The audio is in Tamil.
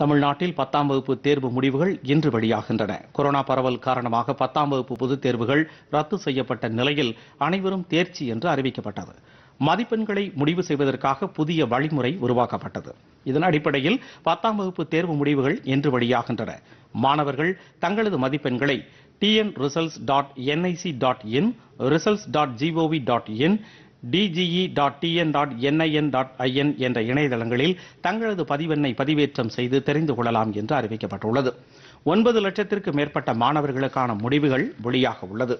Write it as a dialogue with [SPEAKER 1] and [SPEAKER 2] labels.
[SPEAKER 1] தமிழ்நாட்டில் பத்தாம் வகுப்பு தேர்வு முடிவுகள் இன்று வெளியாகின்றன கொரோனா பரவல் காரணமாக பத்தாம் வகுப்பு பொதுத் தேர்வுகள் ரத்து செய்யப்பட்ட நிலையில் அனைவரும் தேர்ச்சி என்று அறிவிக்கப்பட்டது மதிப்பெண்களை முடிவு செய்வதற்காக புதிய வழிமுறை உருவாக்கப்பட்டது இதன் அடிப்படையில் பத்தாம் வகுப்பு தேர்வு முடிவுகள் இன்று வெளியாகின்றன மாணவர்கள் தங்களது மதிப்பெண்களை TN results dot NIC dot in results dot gov dot in DGE dot TN dot NIN dot IN என்ற இணையதளங்களில் தங்களது பதிவெண்ணை பதிவேற்றம் செய்து தெரிந்து கொள்ளலாம் என்று அறிவிக்கப்பட்டுள்ளது ஒன்பது லட்சத்திற்கு மேற்பட்ட மாணவர்களுக்கான முடிவுகள் வெளியாக உள்ளது